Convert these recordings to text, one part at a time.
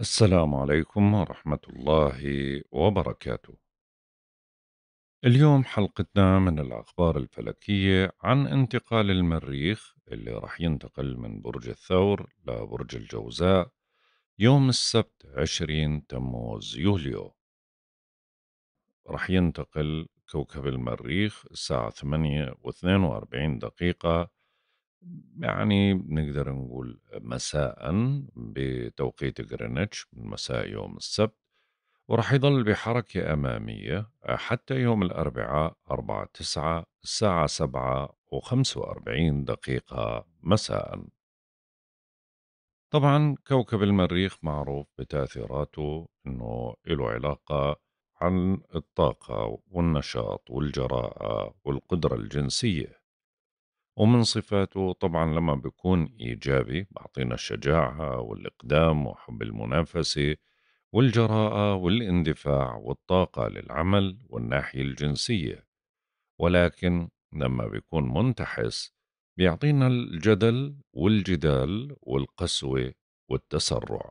السلام عليكم ورحمة الله وبركاته. اليوم حلقتنا من الأخبار الفلكية عن انتقال المريخ اللي راح ينتقل من برج الثور لبرج الجوزاء يوم السبت 20 تموز يوليو. راح ينتقل كوكب المريخ الساعة 8 و42 دقيقة يعني نقدر نقول مساء بتوقيت غرينتش من مساء يوم السبت ورح يظل بحركة أمامية آه، حتى يوم الأربعاء 4 9 الساعة 7 و45 دقيقة مساء طبعا كوكب المريخ معروف بتأثيراته أنه له علاقة عن الطاقة والنشاط والجراءة والقدرة الجنسية ومن صفاته طبعا لما بيكون إيجابي بعطينا الشجاعة والإقدام وحب المنافسة والجراءة والاندفاع والطاقة للعمل والناحية الجنسية ولكن لما بيكون منتحس بيعطينا الجدل والجدال والقسوة والتسرع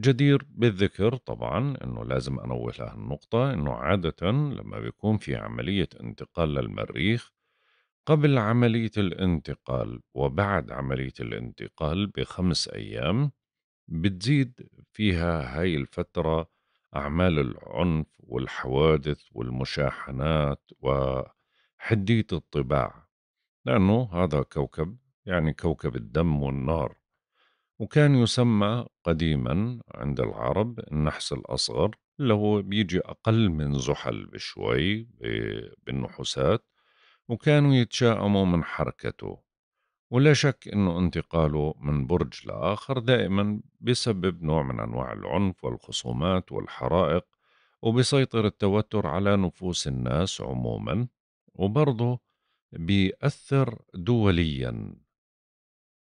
جدير بالذكر طبعا انه لازم انوه لهالنقطة انه عادة لما بيكون في عملية انتقال للمريخ قبل عملية الانتقال وبعد عملية الانتقال بخمس أيام بتزيد فيها هاي الفترة أعمال العنف والحوادث والمشاحنات وحدية الطباع لأنه هذا كوكب يعني كوكب الدم والنار وكان يسمى قديما عند العرب النحس الأصغر اللي هو بيجي أقل من زحل بشوي بالنحوسات وكانوا يتشائموا من حركته ولا شك أنه انتقاله من برج لآخر دائما بسبب نوع من أنواع العنف والخصومات والحرائق وبيسيطر التوتر على نفوس الناس عموما وبرضه بيأثر دوليا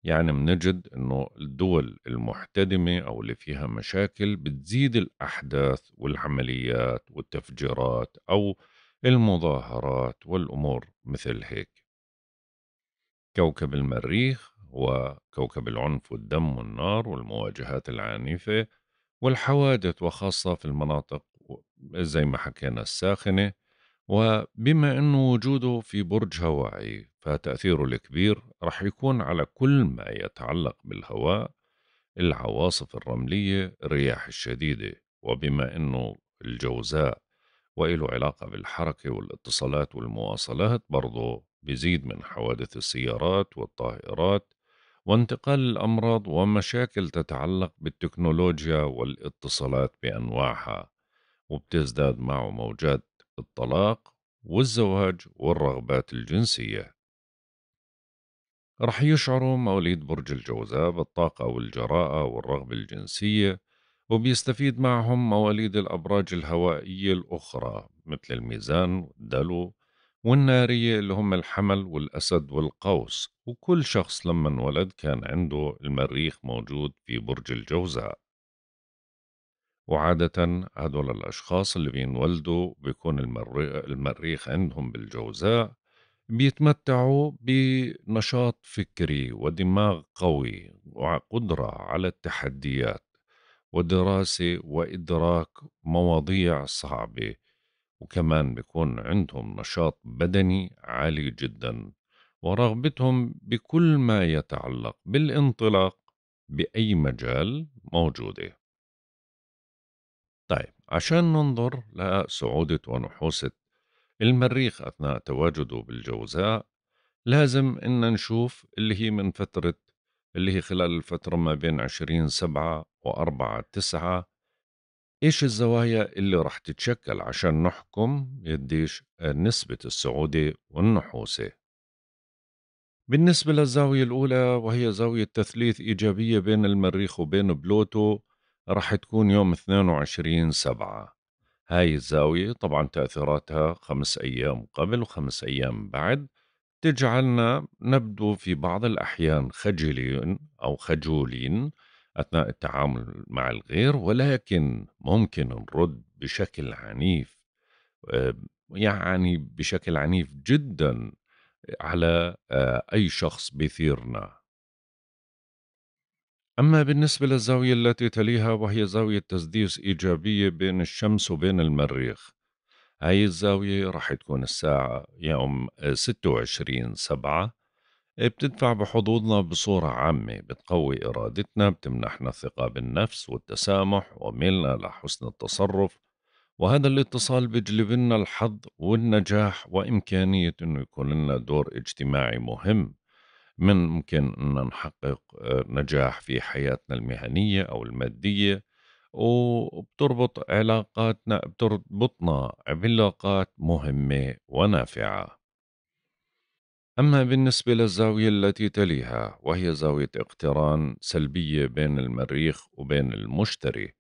يعني منجد أنه الدول المحتدمة أو اللي فيها مشاكل بتزيد الأحداث والعمليات والتفجيرات أو المظاهرات والأمور مثل هيك كوكب المريخ وكوكب العنف والدم والنار والمواجهات العنيفة والحوادث وخاصة في المناطق زي ما حكينا الساخنة وبما أنه وجوده في برج هوائي فتأثيره الكبير رح يكون على كل ما يتعلق بالهواء العواصف الرملية الرياح الشديدة وبما أنه الجوزاء وإله علاقة بالحركة والاتصالات والمواصلات برضه بيزيد من حوادث السيارات والطائرات وانتقال الأمراض ومشاكل تتعلق بالتكنولوجيا والاتصالات بأنواعها وبتزداد معه موجات الطلاق والزواج والرغبات الجنسية رح يشعروا مواليد برج الجوزاء بالطاقة والجراءة والرغبة الجنسية وبيستفيد معهم مواليد الأبراج الهوائية الأخرى مثل الميزان والدلو والنارية اللي هم الحمل والأسد والقوس وكل شخص لما انولد كان عنده المريخ موجود في برج الجوزاء وعادة هدول الأشخاص اللي بينولدوا بيكون المريخ عندهم بالجوزاء بيتمتعوا بنشاط فكري ودماغ قوي وقدرة على التحديات ودراسة وإدراك مواضيع صعبة وكمان بيكون عندهم نشاط بدني عالي جدا ورغبتهم بكل ما يتعلق بالانطلاق بأي مجال موجودة طيب عشان ننظر لسعودة ونحوسة المريخ أثناء تواجده بالجوزاء لازم إن نشوف اللي هي من فترة اللي هي خلال الفترة ما بين عشرين سبعه وأربعة تسعة إيش الزوايا اللي راح تتشكل عشان نحكم قديش نسبة السعودة والنحوسة بالنسبة للزاوية الأولى وهي زاوية تثليث إيجابية بين المريخ وبين بلوتو راح تكون يوم 22 سبعة هاي الزاوية طبعا تأثيراتها خمس أيام قبل وخمس أيام بعد تجعلنا نبدو في بعض الأحيان خجلين أو خجولين أثناء التعامل مع الغير ولكن ممكن نرد بشكل عنيف آه، يعني بشكل عنيف جدا على آه، أي شخص بيثيرنا أما بالنسبة للزاوية التي تليها وهي زاوية تسديس إيجابية بين الشمس وبين المريخ هاي الزاوية راح تكون الساعة يوم 26 سبعة بتدفع بحظوظنا بصورة عامة بتقوي إرادتنا بتمنحنا الثقة بالنفس والتسامح وميلنا لحسن التصرف وهذا الاتصال بيجلب لنا الحظ والنجاح وإمكانية أنه يكون لنا دور اجتماعي مهم من ممكن أن نحقق آه، نجاح في حياتنا المهنية أو المادية وبتربط علاقاتنا بتربطنا بعلاقات مهمة ونافعة أما بالنسبة للزاوية التي تليها وهي زاوية اقتران سلبية بين المريخ وبين المشتري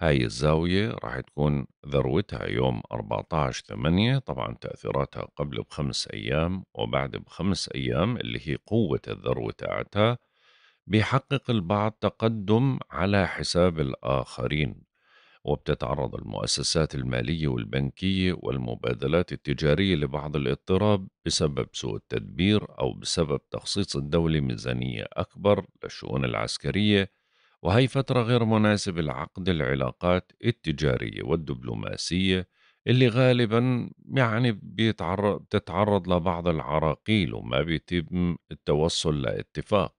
هاي الزاوية راح تكون ذروتها يوم 14 8 طبعا تأثيراتها قبل بخمس أيام وبعد بخمس أيام اللي هي قوة الذروة تاعتها بيحقق البعض تقدم على حساب الآخرين وبتتعرض المؤسسات المالية والبنكية والمبادلات التجارية لبعض الاضطراب بسبب سوء التدبير أو بسبب تخصيص الدولة ميزانية أكبر للشؤون العسكرية وهي فترة غير مناسبة لعقد العلاقات التجارية والدبلوماسية اللي غالبا يعني بيتعرض بتتعرض لبعض العراقيل وما بيتم التوصل لاتفاق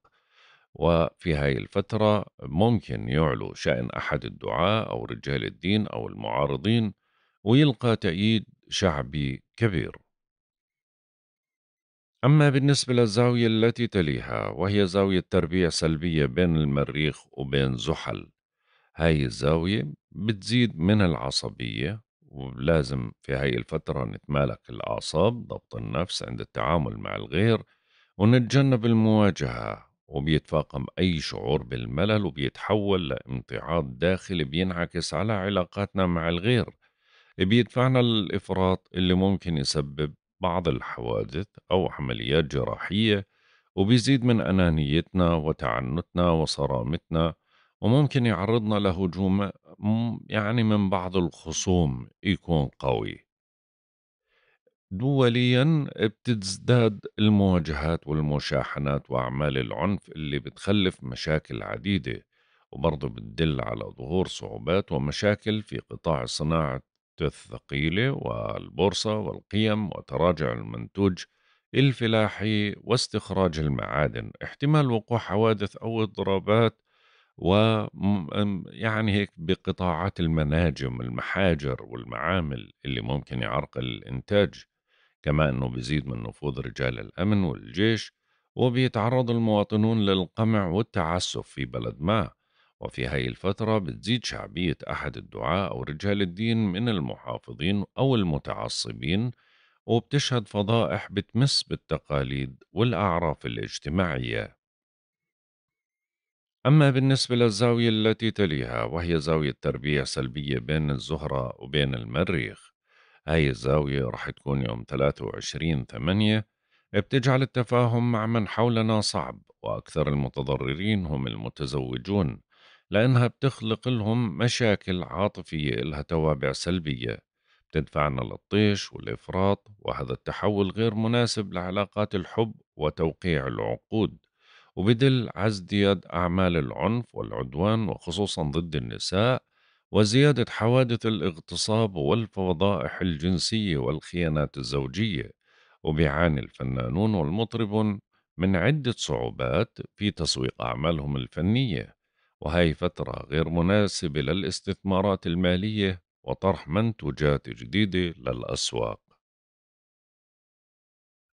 وفي هاي الفترة ممكن يعلو شأن أحد الدعاة أو رجال الدين أو المعارضين ويلقى تأييد شعبي كبير أما بالنسبة للزاوية التي تليها وهي زاوية تربية سلبية بين المريخ وبين زحل هاي الزاوية بتزيد من العصبية ولازم في هاي الفترة نتمالك الأعصاب ضبط النفس عند التعامل مع الغير ونتجنب المواجهة وبيتفاقم أي شعور بالملل وبيتحول لامتعاض داخلي بينعكس على علاقاتنا مع الغير بيدفعنا للإفراط اللي ممكن يسبب بعض الحوادث أو عمليات جراحية وبيزيد من أنانيتنا وتعنتنا وصرامتنا وممكن يعرضنا لهجوم يعني من بعض الخصوم يكون قوي دوليا بتزداد المواجهات والمشاحنات وأعمال العنف اللي بتخلف مشاكل عديدة وبرضه بتدل على ظهور صعوبات ومشاكل في قطاع صناعة الثقيلة والبورصة والقيم وتراجع المنتوج الفلاحي واستخراج المعادن احتمال وقوع حوادث أو اضرابات و يعني هيك بقطاعات المناجم المحاجر والمعامل اللي ممكن يعرقل الإنتاج كما أنه بيزيد من نفوذ رجال الأمن والجيش وبيتعرض المواطنون للقمع والتعسف في بلد ما وفي هاي الفترة بتزيد شعبية أحد الدعاة أو رجال الدين من المحافظين أو المتعصبين وبتشهد فضائح بتمس بالتقاليد والأعراف الاجتماعية أما بالنسبة للزاوية التي تليها وهي زاوية تربية سلبية بين الزهرة وبين المريخ هاي الزاوية رح تكون يوم 23 ثمانية بتجعل التفاهم مع من حولنا صعب وأكثر المتضررين هم المتزوجون لأنها بتخلق لهم مشاكل عاطفية لها توابع سلبية بتدفعنا للطيش والإفراط وهذا التحول غير مناسب لعلاقات الحب وتوقيع العقود وبدل على ازدياد أعمال العنف والعدوان وخصوصا ضد النساء وزيادة حوادث الاغتصاب والفضائح الجنسية والخيانات الزوجية وبيعاني الفنانون والمطربون من عدة صعوبات في تسويق أعمالهم الفنية وهي فترة غير مناسبة للاستثمارات المالية وطرح منتوجات جديدة للأسواق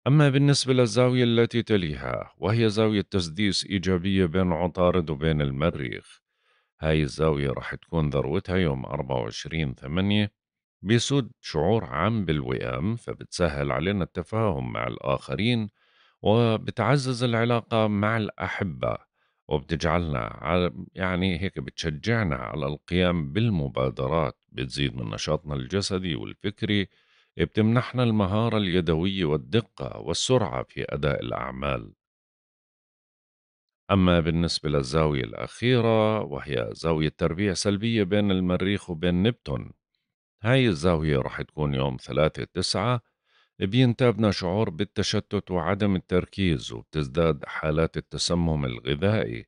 أما بالنسبة للزاوية التي تليها وهي زاوية تسديس إيجابية بين عطارد وبين المريخ هاي الزاوية رح تكون ذروتها يوم 24 ثمانية بيسود شعور عام بالوئام فبتسهل علينا التفاهم مع الآخرين وبتعزز العلاقة مع الأحبة وبتجعلنا يعني هيك بتشجعنا على القيام بالمبادرات بتزيد من نشاطنا الجسدي والفكري بتمنحنا المهارة اليدوية والدقة والسرعة في أداء الأعمال أما بالنسبة للزاوية الأخيرة وهي زاوية تربيع سلبية بين المريخ وبين نبتون هاي الزاوية رح تكون يوم ثلاثة تسعة بينتابنا شعور بالتشتت وعدم التركيز وبتزداد حالات التسمم الغذائي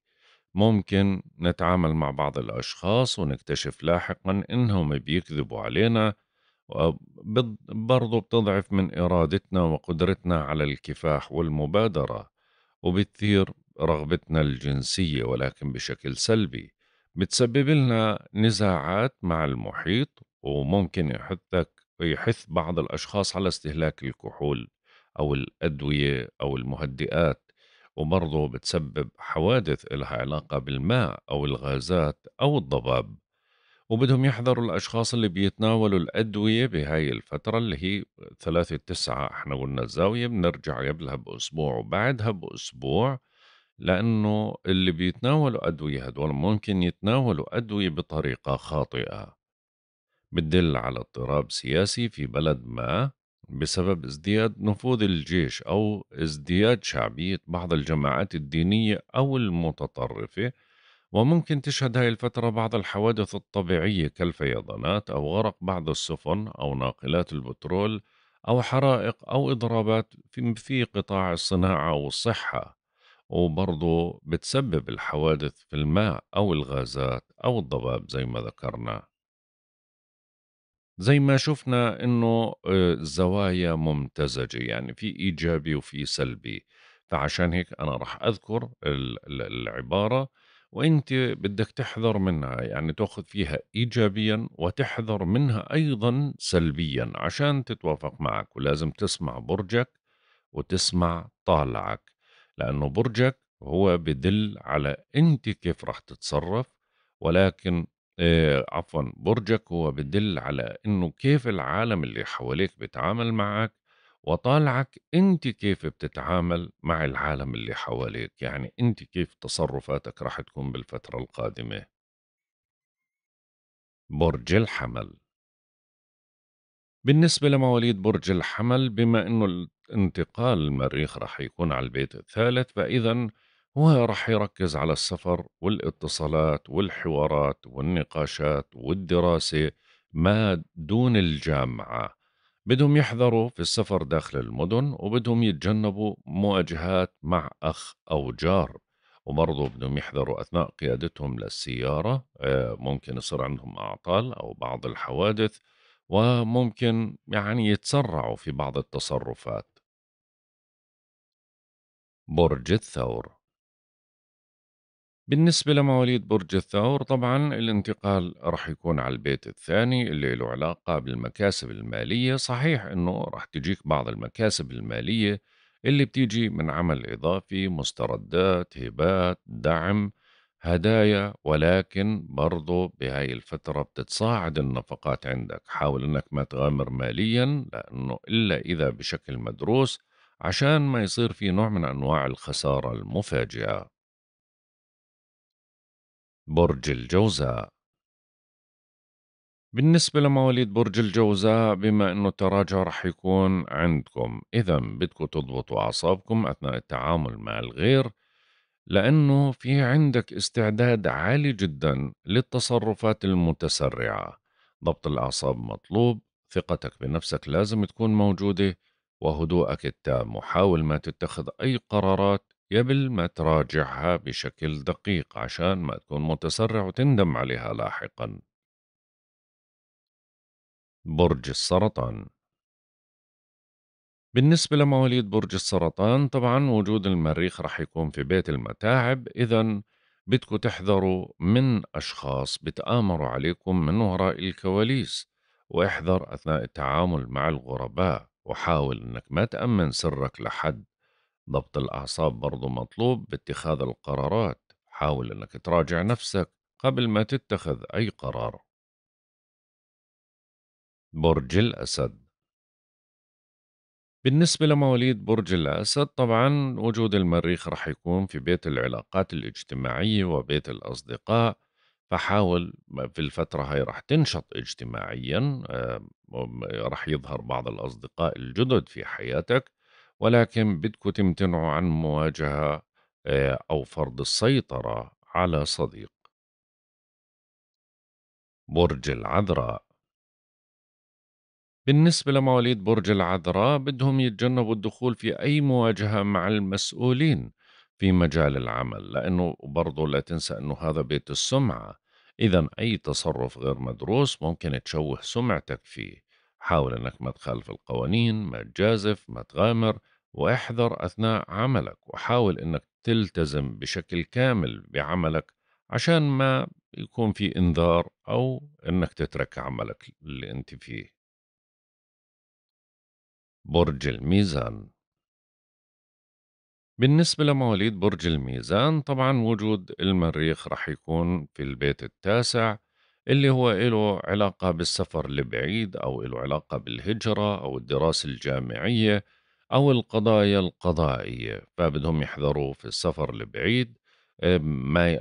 ممكن نتعامل مع بعض الأشخاص ونكتشف لاحقا إنهم بيكذبوا علينا برضو بتضعف من إرادتنا وقدرتنا على الكفاح والمبادرة وبتثير رغبتنا الجنسية ولكن بشكل سلبي بتسبب لنا نزاعات مع المحيط وممكن يحثك يحث بعض الأشخاص على استهلاك الكحول أو الأدوية أو المهدئات وبرضه بتسبب حوادث إلها علاقة بالماء أو الغازات أو الضباب وبدهم يحذروا الأشخاص اللي بيتناولوا الأدوية بهاي الفترة اللي هي ثلاثة تسعة احنا قلنا الزاوية بنرجع قبلها بأسبوع وبعدها بأسبوع لأنه اللي بيتناولوا أدوية هدول ممكن يتناولوا أدوية بطريقة خاطئة بتدل على اضطراب سياسي في بلد ما بسبب ازدياد نفوذ الجيش أو ازدياد شعبية بعض الجماعات الدينية أو المتطرفة وممكن تشهد هاي الفترة بعض الحوادث الطبيعية كالفيضانات أو غرق بعض السفن أو ناقلات البترول أو حرائق أو إضرابات في قطاع الصناعة والصحة وبرضه بتسبب الحوادث في الماء أو الغازات أو الضباب زي ما ذكرنا زي ما شفنا انه آه، الزوايا ممتزجة يعني في ايجابي وفي سلبي فعشان هيك انا رح اذكر العبارة وانت بدك تحذر منها يعني تاخذ فيها ايجابيا وتحذر منها ايضا سلبيا عشان تتوافق معك ولازم تسمع برجك وتسمع طالعك لأنه برجك هو بدل على أنت كيف رح تتصرف ولكن آه عفوا برجك هو بدل على أنه كيف العالم اللي حواليك بتعامل معك وطالعك أنت كيف بتتعامل مع العالم اللي حواليك يعني أنت كيف تصرفاتك رح تكون بالفترة القادمة برج الحمل بالنسبة لمواليد برج الحمل بما أنه الانتقال المريخ رح يكون على البيت الثالث فإذا هو رح يركز على السفر والاتصالات والحوارات والنقاشات والدراسة ما دون الجامعة بدهم يحذروا في السفر داخل المدن وبدهم يتجنبوا مواجهات مع أخ أو جار وبرضه بدهم يحذروا أثناء قيادتهم للسيارة آه، ممكن يصير عندهم أعطال أو بعض الحوادث وممكن يعني يتسرعوا في بعض التصرفات برج الثور بالنسبة لمواليد برج الثور طبعا الانتقال راح يكون على البيت الثاني اللي له علاقة بالمكاسب المالية صحيح انه راح تجيك بعض المكاسب المالية اللي بتيجي من عمل إضافي مستردات هبات دعم هدايا ولكن برضو بهاي الفترة بتتصاعد النفقات عندك حاول انك ما تغامر ماليا لانه الا اذا بشكل مدروس عشان ما يصير في نوع من انواع الخسارة المفاجئة برج الجوزاء بالنسبة لمواليد برج الجوزاء بما أنه التراجع رح يكون عندكم إذا بدكم تضبطوا أعصابكم أثناء التعامل مع الغير لأنه في عندك استعداد عالي جدا للتصرفات المتسرعة ضبط الأعصاب مطلوب ثقتك بنفسك لازم تكون موجودة وهدوءك التام وحاول ما تتخذ أي قرارات قبل ما تراجعها بشكل دقيق عشان ما تكون متسرع وتندم عليها لاحقا برج السرطان بالنسبة لمواليد برج السرطان طبعا وجود المريخ رح يكون في بيت المتاعب إذا بدكم تحذروا من أشخاص بتآمروا عليكم من وراء الكواليس واحذر أثناء التعامل مع الغرباء وحاول أنك ما تأمن سرك لحد ضبط الأعصاب برضو مطلوب باتخاذ القرارات حاول أنك تراجع نفسك قبل ما تتخذ أي قرار برج الأسد بالنسبة لمواليد برج الأسد طبعا وجود المريخ رح يكون في بيت العلاقات الاجتماعية وبيت الأصدقاء فحاول في الفترة هاي رح تنشط اجتماعيا رح يظهر بعض الأصدقاء الجدد في حياتك ولكن بدكوا تمتنعوا عن مواجهة آه، أو فرض السيطرة على صديق برج العذراء بالنسبة لمواليد برج العذراء بدهم يتجنبوا الدخول في أي مواجهة مع المسؤولين في مجال العمل لأنه برضو لا تنسى أنه هذا بيت السمعة إذا أي تصرف غير مدروس ممكن تشوه سمعتك فيه حاول أنك ما تخالف القوانين ما تجازف ما تغامر واحذر أثناء عملك وحاول أنك تلتزم بشكل كامل بعملك عشان ما يكون في انذار أو أنك تترك عملك اللي أنت فيه برج الميزان بالنسبة لمواليد برج الميزان طبعا وجود المريخ رح يكون في البيت التاسع اللي هو له علاقة بالسفر لبعيد أو له علاقة بالهجرة أو الدراسة الجامعية أو القضايا القضائية فبدهم يحذروا في السفر لبعيد ما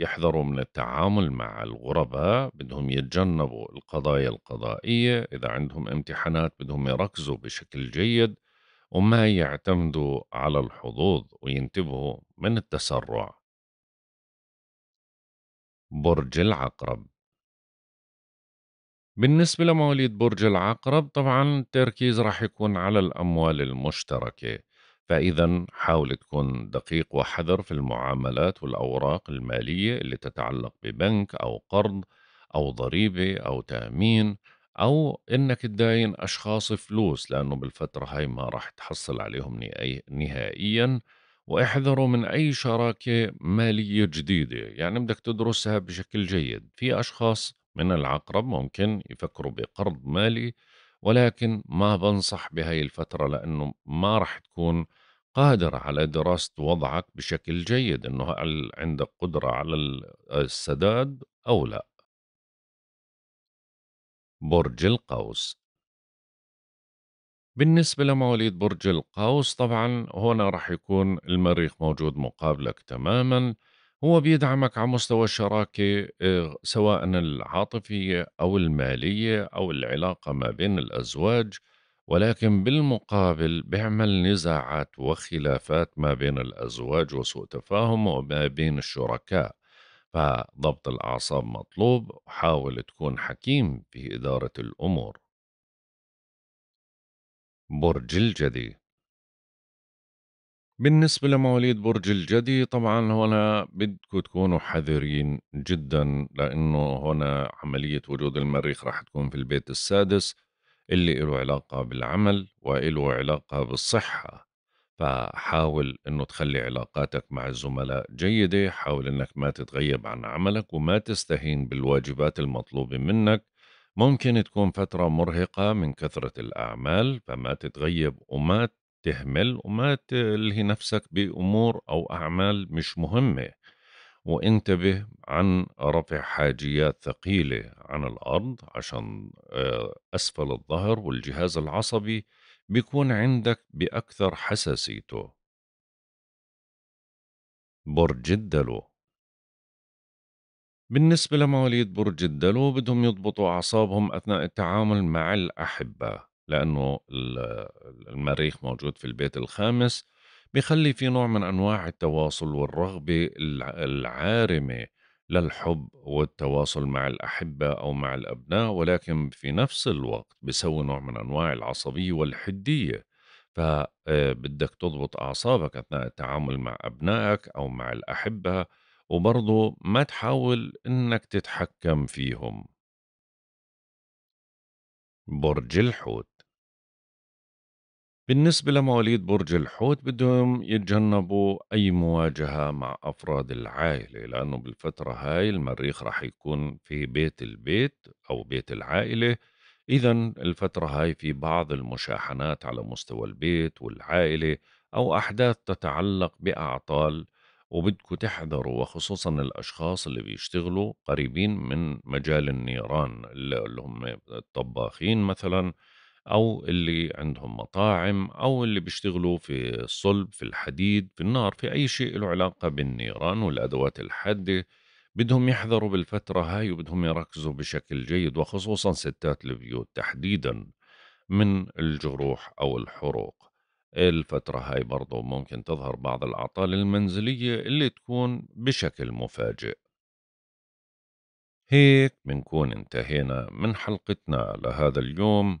يحذروا من التعامل مع الغرباء بدهم يتجنبوا القضايا القضائية إذا عندهم امتحانات بدهم يركزوا بشكل جيد وما يعتمدوا على الحظوظ وينتبهوا من التسرع برج العقرب بالنسبة لمواليد برج العقرب طبعا التركيز راح يكون على الأموال المشتركة فإذا حاول تكون دقيق وحذر في المعاملات والأوراق المالية اللي تتعلق ببنك أو قرض أو ضريبة أو تأمين أو إنك تداين أشخاص فلوس لأنه بالفترة هاي ما راح تحصل عليهم نهائيا واحذروا من أي شراكة مالية جديدة يعني بدك تدرسها بشكل جيد في أشخاص من العقرب ممكن يفكروا بقرض مالي ولكن ما بنصح بهاي الفترة لأنه ما راح تكون قادر على دراسة وضعك بشكل جيد، إنه هل عندك قدرة على السداد أو لأ. برج القوس بالنسبة لمواليد برج القوس طبعًا هنا راح يكون المريخ موجود مقابلك تمامًا، هو بيدعمك على مستوى الشراكة آه، سواءً العاطفية أو المالية أو العلاقة ما بين الأزواج. ولكن بالمقابل بيعمل نزاعات وخلافات ما بين الأزواج وسوء تفاهم وما بين الشركاء فضبط الأعصاب مطلوب وحاول تكون حكيم في إدارة الأمور برج الجدي بالنسبة لمواليد برج الجدي طبعا هنا بدكم تكونوا حذرين جدا لأنه هنا عملية وجود المريخ راح تكون في البيت السادس اللي له علاقة بالعمل وإله علاقة بالصحة فحاول انه تخلي علاقاتك مع الزملاء جيدة حاول انك ما تتغيب عن عملك وما تستهين بالواجبات المطلوبة منك ممكن تكون فترة مرهقة من كثرة الأعمال فما تتغيب وما تهمل وما تلهي نفسك بأمور أو أعمال مش مهمة وانتبه عن رفع حاجيات ثقيلة عن الأرض عشان آه، أسفل الظهر والجهاز العصبي بيكون عندك بأكثر حساسيته برج الدلو بالنسبة لمواليد برج الدلو بدهم يضبطوا أعصابهم أثناء التعامل مع الأحبة لأنه المريخ موجود في البيت الخامس بيخلي في نوع من أنواع التواصل والرغبة العارمة للحب والتواصل مع الأحبة أو مع الأبناء ولكن في نفس الوقت بيسوي نوع من أنواع العصبية والحدية فبدك آه، تضبط أعصابك أثناء التعامل مع أبنائك أو مع الأحبة وبرضه ما تحاول إنك تتحكم فيهم برج الحوت بالنسبة لمواليد برج الحوت بدهم يتجنبوا أي مواجهة مع أفراد العائلة لأنه بالفترة هاي المريخ رح يكون في بيت البيت أو بيت العائلة إذا الفترة هاي في بعض المشاحنات على مستوى البيت والعائلة أو أحداث تتعلق بأعطال وبدكم تحذروا وخصوصا الأشخاص اللي بيشتغلوا قريبين من مجال النيران اللي هم الطباخين مثلاً أو اللي عندهم مطاعم أو اللي بيشتغلوا في الصلب في الحديد في النار في أي شيء له علاقة بالنيران والأدوات الحادة بدهم يحذروا بالفترة هاي وبدهم يركزوا بشكل جيد وخصوصا ستات البيوت تحديدا من الجروح أو الحروق الفترة هاي برضو ممكن تظهر بعض الأعطال المنزلية اللي تكون بشكل مفاجئ هيك بنكون انتهينا من حلقتنا لهذا اليوم